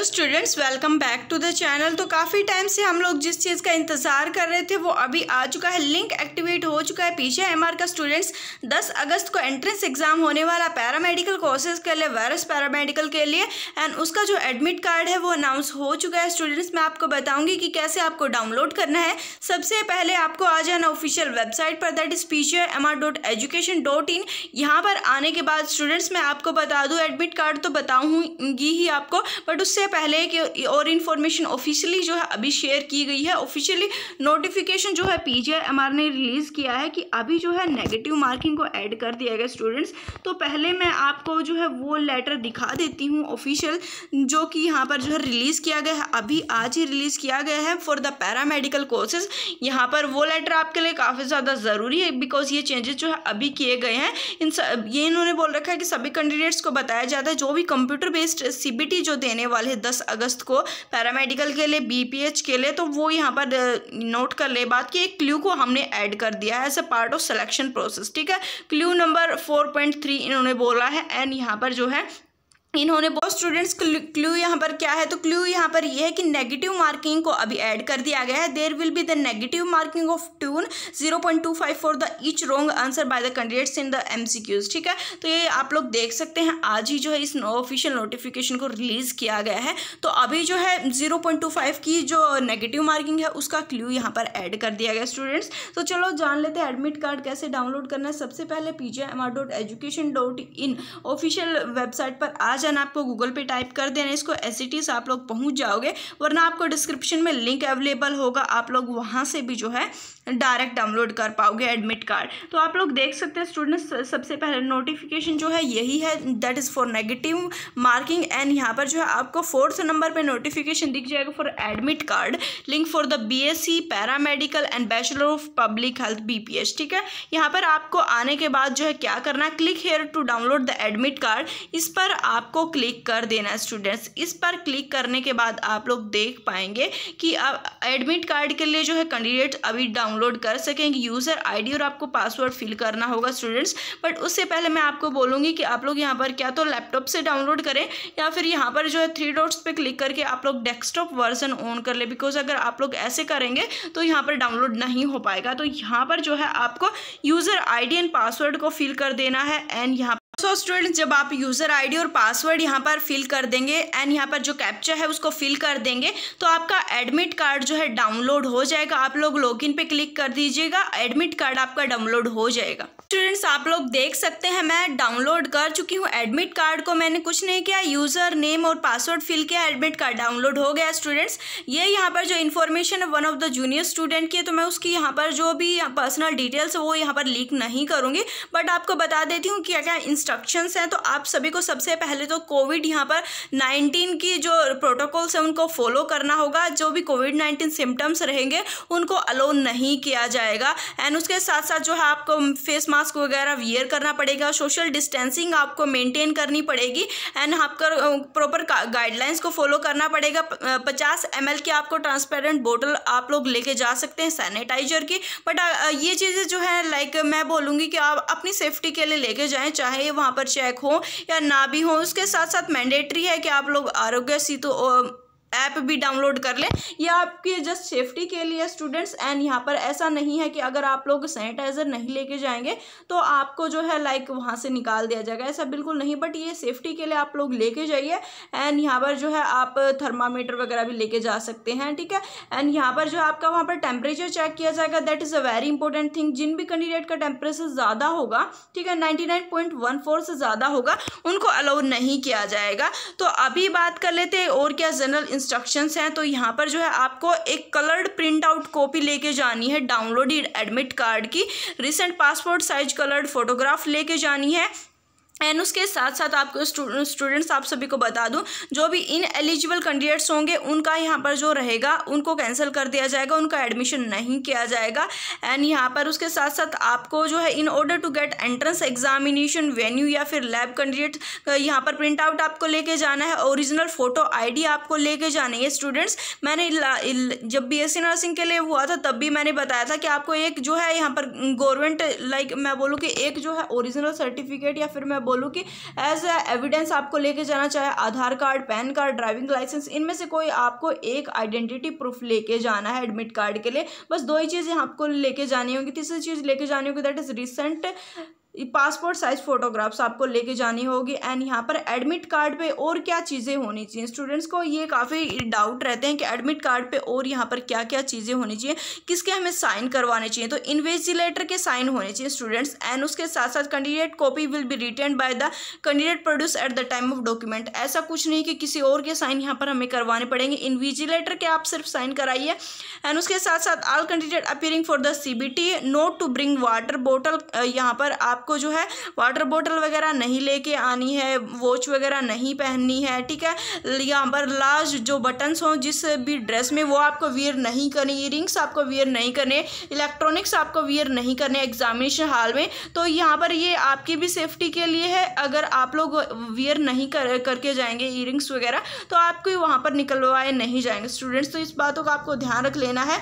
तो students welcome back to the channel तो काफ़ी टाइम से हम लोग जिस चीज़ का इंतज़ार कर रहे थे वो अभी आ चुका है लिंक एक्टिवेट हो चुका है पीछे एम का स्टूडेंट्स 10 अगस्त को एंट्रेंस एग्जाम होने वाला पैरामेडिकल कोर्सेज के लिए वायरस पैरामेडिकल के लिए एंड उसका जो एडमिट कार्ड है वो अनाउंस हो चुका है स्टूडेंट्स मैं आपको बताऊँगी कि कैसे आपको डाउनलोड करना है सबसे पहले आपको आ जाना ऑफिशियल वेबसाइट पर दैट इज़ पीछे M R dot education dot in यहाँ पर आने के बाद स्टूडेंट्स मैं आपको बता दूँ एडमिट कार्ड तो बताऊँगी ही आपको बट उससे पहले कि और इन्फॉर्मेशन ऑफिशियली जो है अभी शेयर की गई है ऑफिशियली नोटिफिकेशन जो है पी ने रिलीज़ किया है कि अभी जो है नेगेटिव मार्किंग को ऐड कर दिया गया स्टूडेंट्स तो पहले मैं आपको जो है वो लेटर दिखा देती हूँ ऑफिशियल जो कि यहाँ पर जो है रिलीज़ किया गया है अभी आज ही रिलीज़ किया गया है फॉर द पैरामेडिकल कोर्सेज यहाँ पर वो लेटर आपके लिए काफ़ी ज़्यादा ज़रूरी है बिकॉज ये चेंजेस जो है अभी किए गए हैं इन सब ये इन्होंने बोल रखा है कि सभी कैंडिडेट्स को बताया जाता है जो भी कंप्यूटर बेस्ड सी जो देने वाले दस अगस्त को पैरामेडिकल के लिए बीपीएच के लिए तो वो यहाँ पर नोट कर ले बात की एक क्ल्यू को हमने ऐड कर दिया है as a part of selection process ठीक है clue number four point three इन्होंने बोला है एंड यहाँ पर जो है इन्होंने बहुत स्टूडेंट्स क्लू यहाँ पर क्या है तो क्लू यहाँ पर यह है कि नेगेटिव मार्किंग को अभी ऐड कर दिया गया है there will be the negative marking of tune zero point two five for the each wrong answer by the candidates in the MCQs ठीक है तो ये आप लोग देख सकते हैं आज ही जो है इस ऑफिशियल नोटिफिकेशन को रिलीज किया गया है तो अभी जो है जीरो पॉइंट टू फाइव की जो नेगेटिव मार्किंग है उसका क्ल्यू यहाँ पर एड कर दिया गया स्टूडेंट्स तो चलो जान लेते हैं एडमिट कार्ड कैसे डाउनलोड करना है सबसे पहले P M R dot education dot in official website पर आज जाना आपको गूगल पे टाइप कर देना इसको एस e से आप लोग पहुंच जाओगे वरना आपको डिस्क्रिप्शन में लिंक अवेलेबल होगा आप लोग वहां से भी जो है डायरेक्ट डाउनलोड कर पाओगे एडमिट कार्ड तो आप लोग देख सकते हैं स्टूडेंट्स सबसे पहले नोटिफिकेशन जो है यही है that is for negative marking and यहाँ पर जो है आपको फोर्थ नंबर पर नोटिफिकेशन दिख जाएगा for admit card link for the B S C paramedical and bachelor of public health B ठीक है यहाँ पर आपको आने के बाद जो है क्या करना click here to download the admit card इस पर आप आपको क्लिक कर देना है स्टूडेंट्स इस पर क्लिक करने के बाद आप लोग देख पाएंगे कि आप एडमिट कार्ड के लिए जो है कैंडिडेट अभी डाउनलोड कर सकेंगे यूज़र आईडी और आपको पासवर्ड फिल करना होगा स्टूडेंट्स बट उससे पहले मैं आपको बोलूँगी कि आप लोग यहाँ पर क्या तो लैपटॉप से डाउनलोड करें या फिर यहाँ पर जो है थ्री डॉट्स पर क्लिक करके आप लोग डेस्कटॉप वर्जन ऑन कर ले बिकॉज अगर आप लोग ऐसे करेंगे तो यहाँ पर डाउनलोड नहीं हो पाएगा तो यहाँ पर जो है आपको यूज़र आई एंड पासवर्ड को फिल कर देना है एंड यहाँ सो स्टूडेंट जब आप यूज़र आईडी और पासवर्ड यहाँ पर फिल कर देंगे एंड यहाँ पर जो कैप्चर है उसको फिल कर देंगे तो आपका एडमिट कार्ड जो है डाउनलोड हो जाएगा आप लोग लॉगिन पे क्लिक कर दीजिएगा एडमिट कार्ड आपका डाउनलोड हो जाएगा स्टूडेंट्स आप लोग देख सकते हैं मैं डाउनलोड कर चुकी हूँ एडमिट कार्ड को मैंने कुछ नहीं किया यूज़र नेम और पासवर्ड फिल किया एडमिट कार्ड डाउनलोड हो गया स्टूडेंट्स ये यहाँ पर जो इन्फॉर्मेशन है one of the junior student की है तो मैं उसकी यहाँ पर जो भी पर्सनल डिटेल्स वो यहाँ पर लीक नहीं करूँगी बट आपको बता देती हूँ क्या क्या इंस्ट्रक्शंस हैं तो आप सभी को सबसे पहले तो कोविड यहाँ पर नाइन्टीन की जो प्रोटोकॉल्स हैं उनको फॉलो करना होगा जो भी कोविड नाइन्टीन सिम्टम्स रहेंगे उनको अलो नहीं किया जाएगा एंड उसके साथ साथ जो है आपको फेस मास्क वगैरह वियर करना पड़ेगा सोशल डिस्टेंसिंग आपको मेनटेन करनी पड़ेगी एंड आपका प्रॉपर गाइडलाइंस को फॉलो करना पड़ेगा पचास एम की आपको ट्रांसपेरेंट बोटल आप लोग लेके जा सकते हैं सैनिटाइजर की बट ये चीज़ें जो है लाइक मैं बोलूँगी कि आप अपनी सेफ्टी के लिए लेके जाएँ चाहे वहाँ पर चेक हो या ना भी हो उसके साथ साथ मैंडेटरी है कि आप लोग आरोग्य सेतु ऐप भी डाउनलोड कर लें यह आपके जस्ट सेफ्टी के लिए स्टूडेंट्स एंड यहाँ पर ऐसा नहीं है कि अगर आप लोग सैनिटाइज़र नहीं लेके जाएंगे तो आपको जो है लाइक वहाँ से निकाल दिया जाएगा ऐसा बिल्कुल नहीं बट ये सेफ्टी के लिए आप लोग लेके जाइए एंड यहाँ पर जो है आप थर्मामीटर वगैरह भी लेके जा सकते हैं ठीक है एंड यहाँ पर जो आपका वहाँ पर टेम्परेचर चेक किया जाएगा that is a very important thing जिन भी कैंडिडेट का टेम्परेचर ज़्यादा होगा ठीक है ninety nine point one four से ज़्यादा होगा उनको अलाउ नहीं किया जाएगा तो अभी बात कर लेते और क्या जनरल इंस्ट्रक्शंस हैं तो यहाँ पर जो है आपको एक कलर्ड प्रिंट आउट कॉपी लेके जानी है डाउनलोड एडमिट कार्ड की recent passport size coloured photograph लेके जानी है एंड उसके साथ साथ आपको स्टूडेंट्स आप सभी को बता दूं जो भी इन एलिजिबल कैंडिडेट्स होंगे उनका यहाँ पर जो रहेगा उनको कैंसिल कर दिया जाएगा उनका एडमिशन नहीं किया जाएगा एंड यहाँ पर उसके साथ साथ आपको जो है in order to get entrance examination venue या फिर लैब कैंडिडेट यहाँ पर प्रिंट आउट आपको लेके जाना है ओरिजिनल फ़ोटो आई आपको लेके जानी है स्टूडेंट्स मैंने जब बी नर्सिंग के लिए हुआ था तब भी मैंने बताया था कि आपको एक जो है यहाँ पर गवर्नमेंट लाइक मैं बोलूँ कि एक जो है ओरिजिनल सर्टिफिकेट या फिर मैं बोलूँ कि एज एविडेंस आपको लेके जाना चाहे Aadhaar card PAN card driving licence इनमें से कोई आपको एक आइडेंटिटी प्रूफ लेके जाना है एडमिट कार्ड के लिए बस दो ही चीज़ें आपको लेके जानी होगी तीसरी चीज़ लेके जानी होगी that is recent passport size photographs आपको लेके जानी होगी एंड यहाँ पर एडमिट कार्ड पे और क्या चीज़ें होनी चाहिए स्टूडेंट्स को ये काफ़ी डाउट रहते हैं कि एडमिट कार्ड पे और यहाँ पर क्या क्या चीज़ें होनी चाहिए किसके हमें साइन करवाने चाहिए तो इन्वेजिलेटर के साइन होने चाहिए स्टूडेंट्स एंड उसके साथ साथ candidate copy will be return by the candidate produce at the time of document ऐसा कुछ नहीं कि किसी और के साइन यहाँ पर हमें करवाने पड़ेंगे इन्विजिलेटर के आप सिर्फ साइन कराइए एंड उसके साथ साथ all candidate appearing for the C not to bring water bottle यहाँ पर आप आपको जो है वाटर बॉटल वगैरह नहीं लेके आनी है वॉच वगैरह नहीं पहननी है ठीक है यहाँ पर लार्ज जो बटन्स हों जिस भी ड्रेस में वो आपको वियर नहीं करने ईयरिंग्स आपको वियर नहीं करने इलेक्ट्रॉनिक्स आपको वियर नहीं करने एग्जामिनेशन हाल में तो यहाँ पर ये आपकी भी सेफ्टी के लिए है अगर आप लोग वियर नहीं कर करके जाएंगे ईयरिंग्स वगैरह तो आपको वहाँ पर निकलवाए नहीं जाएंगे स्टूडेंट्स तो इस बातों का आपको ध्यान रख लेना है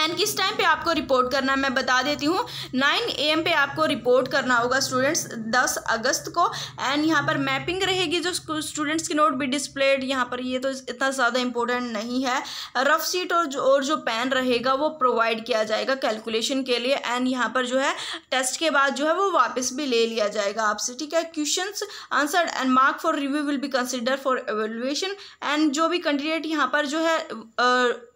एंड किस टाइम पे आपको रिपोर्ट करना है मैं बता देती हूँ नाइन ए एम पे आपको रिपोर्ट करना होगा स्टूडेंट्स दस अगस्त को एंड यहाँ पर मैपिंग रहेगी जो स्टूडेंट्स की नोट भी डिस्प्लेड यहाँ पर ये तो इतना ज़्यादा इंपॉर्टेंट नहीं है रफ सीट और जो और जो पेन रहेगा वो प्रोवाइड किया जाएगा कैलकुलेशन के लिए एंड यहाँ पर जो है टेस्ट के बाद जो है वो वापस भी ले लिया जाएगा आपसे ठीक है question answer and mark for review will be consider for evaluation and जो भी कैंडिडेट यहाँ पर जो है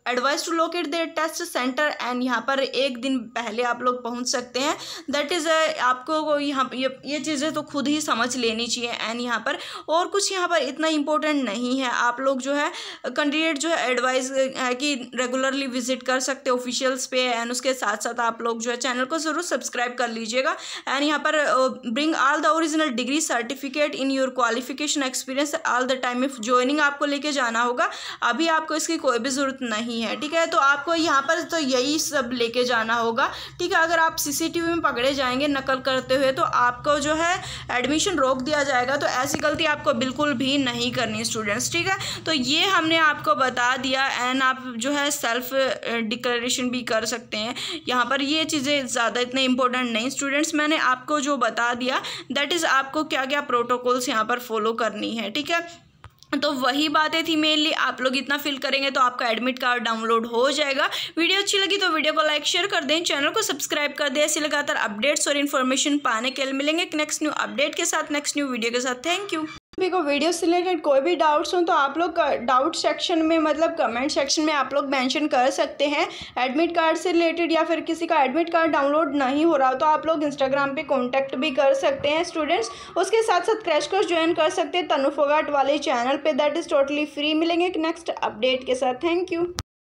advice to locate their test centre and यहाँ पर एक दिन पहले आप लोग पहुँच सकते हैं दैट इज़ uh, आपको यहाँ ये ये चीज़ें तो खुद ही समझ लेनी चाहिए एंड यहाँ पर और कुछ यहाँ पर इतना इंपॉर्टेंट नहीं है आप लोग जो है कैंडिडेट जो है एडवाइस uh, है कि रेगुलरली विजिट कर सकते ऑफिशियल्स पे एंड उसके साथ साथ आप लोग जो है चैनल को ज़रूर सब्सक्राइब कर लीजिएगा एंड यहाँ पर bring all the original degree certificate in your qualification experience all the time if joining आपको लेके जाना होगा अभी आपको इसकी कोई भी ज़रूरत नहीं नहीं है ठीक है तो आपको यहाँ पर तो यही सब लेके जाना होगा ठीक है अगर आप सीसीटीवी में पकड़े जाएंगे नकल करते हुए तो आपको जो है एडमिशन रोक दिया जाएगा तो ऐसी गलती आपको बिल्कुल भी नहीं करनी स्टूडेंट्स ठीक है तो ये हमने आपको बता दिया एंड आप जो है सेल्फ डिक्लेरेशन भी कर सकते हैं यहाँ पर ये चीज़ें ज़्यादा इतने इंपॉर्टेंट नहीं स्टूडेंट्स मैंने आपको जो बता दिया दैट इज़ आपको क्या क्या प्रोटोकॉल्स यहाँ पर फॉलो करनी है ठीक है तो वही बातें थी मेनली आप लोग इतना फिल करेंगे तो आपका एडमिट कार्ड डाउनलोड हो जाएगा वीडियो अच्छी लगी तो वीडियो को लाइक शेयर कर दें चैनल को सब्सक्राइब कर दें ऐसे लगातार अपडेट्स और इन्फॉर्मेशन पाने के लिए मिलेंगे नेक्स्ट न्यू अपडेट के साथ नेक्स्ट न्यू वीडियो के साथ थैंक यू रेसिपी को वीडियो से रिलेटेड कोई भी डाउट्स हों तो आप लोग डाउट सेक्शन में मतलब कमेंट सेक्शन में आप लोग मेंशन कर सकते हैं एडमिट कार्ड से रिलेटेड या फिर किसी का एडमिट कार्ड डाउनलोड नहीं हो रहा हो तो आप लोग इंस्टाग्राम पे कांटेक्ट भी कर सकते हैं स्टूडेंट्स उसके साथ साथ क्रैश कोर्स ज्वाइन कर सकते हैं तनु फोगाट वाले चैनल पर दैट इज़ टोटली फ्री मिलेंगे नेक्स्ट अपडेट के साथ थैंक यू